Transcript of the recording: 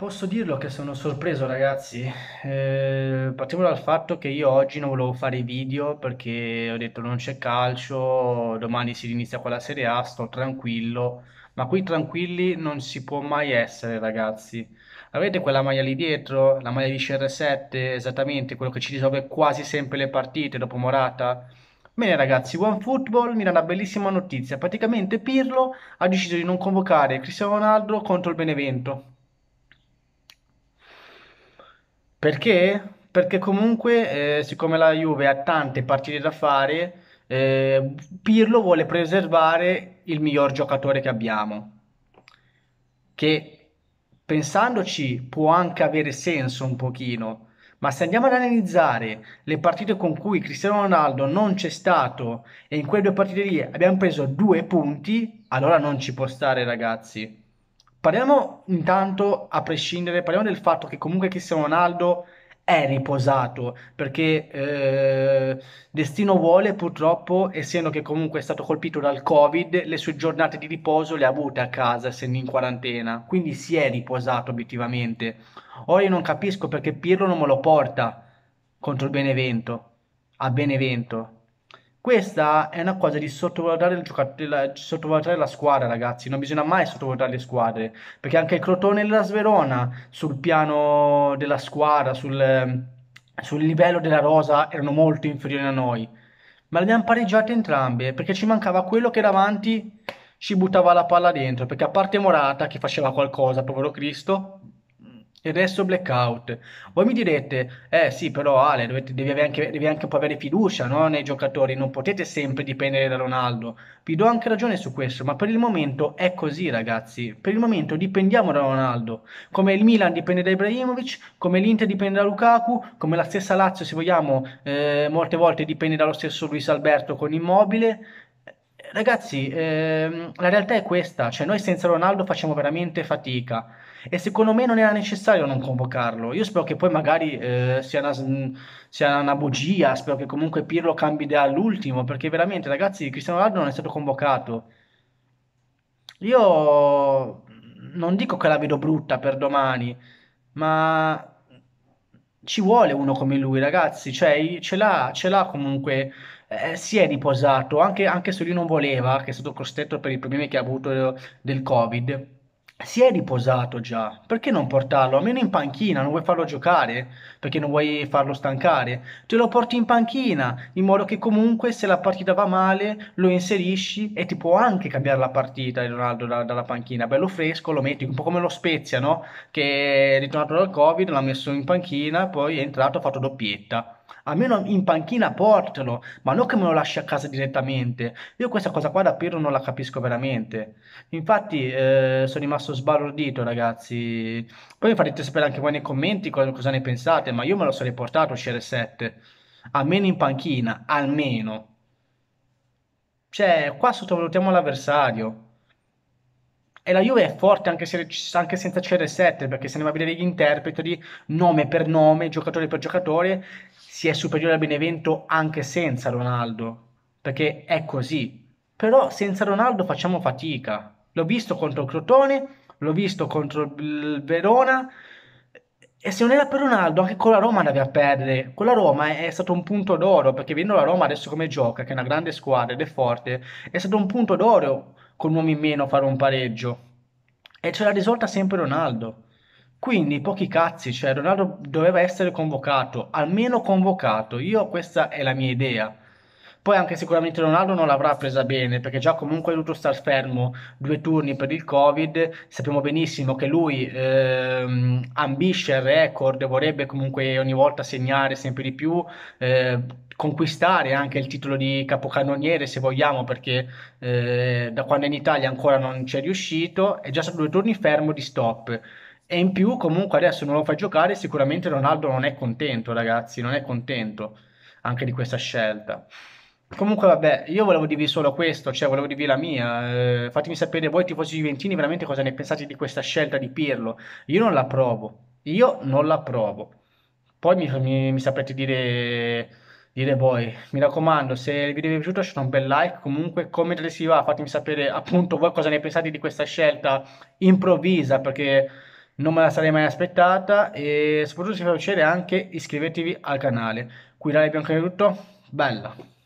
Posso dirlo che sono sorpreso ragazzi, ehm, partiamo dal fatto che io oggi non volevo fare video perché ho detto non c'è calcio, domani si inizia con la Serie A, sto tranquillo, ma qui tranquilli non si può mai essere ragazzi. Avete quella maglia lì dietro, la maglia di CR7, esattamente quello che ci risolve quasi sempre le partite dopo Morata? Bene ragazzi, OneFootball mi dà una bellissima notizia. Praticamente Pirlo ha deciso di non convocare Cristiano Ronaldo contro il Benevento. Perché? Perché comunque, eh, siccome la Juve ha tante partite da fare, eh, Pirlo vuole preservare il miglior giocatore che abbiamo, che pensandoci può anche avere senso un pochino, ma se andiamo ad analizzare le partite con cui Cristiano Ronaldo non c'è stato e in quelle due partite lì abbiamo preso due punti, allora non ci può stare ragazzi. Parliamo intanto, a prescindere, parliamo del fatto che comunque Cristiano Ronaldo è riposato, perché eh, destino vuole purtroppo, essendo che comunque è stato colpito dal Covid, le sue giornate di riposo le ha avute a casa, essendo in quarantena, quindi si è riposato obiettivamente. Ora io non capisco perché Pirlo non me lo porta contro il Benevento, a Benevento, questa è una cosa di sottovalutare, il giocat- della- sottovalutare la squadra, ragazzi. Non bisogna mai sottovalutare le squadre. Perché anche il Crotone e la Sverona, sul piano della squadra, sul, sul livello della rosa, erano molto inferiori a noi. Ma le abbiamo pareggiate entrambe perché ci mancava quello che davanti ci buttava la palla dentro. Perché a parte Morata, che faceva qualcosa, povero Cristo, e adesso blackout. Voi mi direte, eh sì, però Ale, dovete, devi, anche, devi, anche, un po' avere fiducia no, nei giocatori, non potete sempre dipendere da Ronaldo. Vi do anche ragione su questo, ma per il momento è così, ragazzi. Per il momento dipendiamo da Ronaldo. Come il Milan dipende da Ibrahimovic, come l'Inter dipende da Lukaku, come la stessa Lazio, se vogliamo, eh, molte volte dipende dallo stesso Luis Alberto con Immobile. Ragazzi, ehm, la realtà è questa, cioè noi senza Ronaldo facciamo veramente fatica e secondo me non era necessario non convocarlo. Io spero che poi magari eh, sia, una, sia una bugia, spero che comunque Pirlo cambi idea all'ultimo, perché veramente ragazzi Cristiano Ronaldo non è stato convocato. Io non dico che la vedo brutta per domani, ma ci vuole uno come lui, ragazzi, cioè ce l'ha, ce l'ha comunque eh, si è riposato, anche, anche, se lui non voleva, che è stato costretto per i problemi che ha avuto eh, del Covid, si è riposato già. Perché non portarlo? Almeno in panchina, non vuoi farlo giocare? Perché non vuoi farlo stancare? Te lo porti in panchina, in modo che comunque se la partita va male lo inserisci e ti può anche cambiare la partita il Ronaldo da, dalla panchina. Bello fresco, lo metti, un po' come lo Spezia, no? Che è ritornato dal Covid, l'ha messo in panchina, poi è entrato, ha fatto doppietta almeno in panchina portalo, ma non che me lo lasci a casa direttamente. Io questa cosa qua davvero non la capisco veramente. Infatti eh, sono rimasto sbalordito, ragazzi. Poi mi farete sapere anche voi nei commenti cosa, ne pensate, ma io me lo sarei portato CR7, almeno in panchina, almeno. Cioè, qua sottovalutiamo l'avversario. E la Juve è forte anche, se, anche senza CR7, perché se andiamo a vedere gli interpreti, nome per nome, giocatore per giocatore, si è superiore a Benevento anche senza Ronaldo, perché è così. Però senza Ronaldo facciamo fatica. L'ho visto contro Crotone, l'ho visto contro il Verona, e se non era per Ronaldo, anche con la Roma andava a perdere. Con la Roma è stato un punto d'oro, perché vedendo la Roma adesso come gioca, che è una grande squadra ed è forte, è stato un punto d'oro con un uomo in meno fare un pareggio. E ce l'ha risolta sempre Ronaldo. Quindi pochi cazzi, cioè Ronaldo doveva essere convocato, almeno convocato, io questa è la mia idea. Poi anche sicuramente Ronaldo non l'avrà presa bene, perché già comunque è dovuto star fermo due turni per il Covid, sappiamo benissimo che lui ehm, ambisce il record, vorrebbe comunque ogni volta segnare sempre di più, eh, conquistare anche il titolo di capocannoniere se vogliamo, perché eh, da quando è in Italia ancora non ci è riuscito, è già stato due turni fermo di stop e in più, comunque, adesso non lo fa giocare. Sicuramente Ronaldo non è contento, ragazzi. Non è contento anche di questa scelta. Comunque, vabbè, io volevo dirvi solo questo, cioè volevo dirvi la mia. Eh, fatemi sapere voi, tifosi Juventini, veramente cosa ne pensate di questa scelta di Pirlo. Io non la provo. Io non la provo. Poi mi, mi, mi saprete dire, dire, voi. Mi raccomando, se il video vi è piaciuto, lasciate un bel like. Comunque, commentate se va. Fatemi sapere appunto voi cosa ne pensate di questa scelta improvvisa, perché non me la sarei mai aspettata e soprattutto se vi piacere anche iscrivetevi al canale. Qui da Bianco è tutto, bella!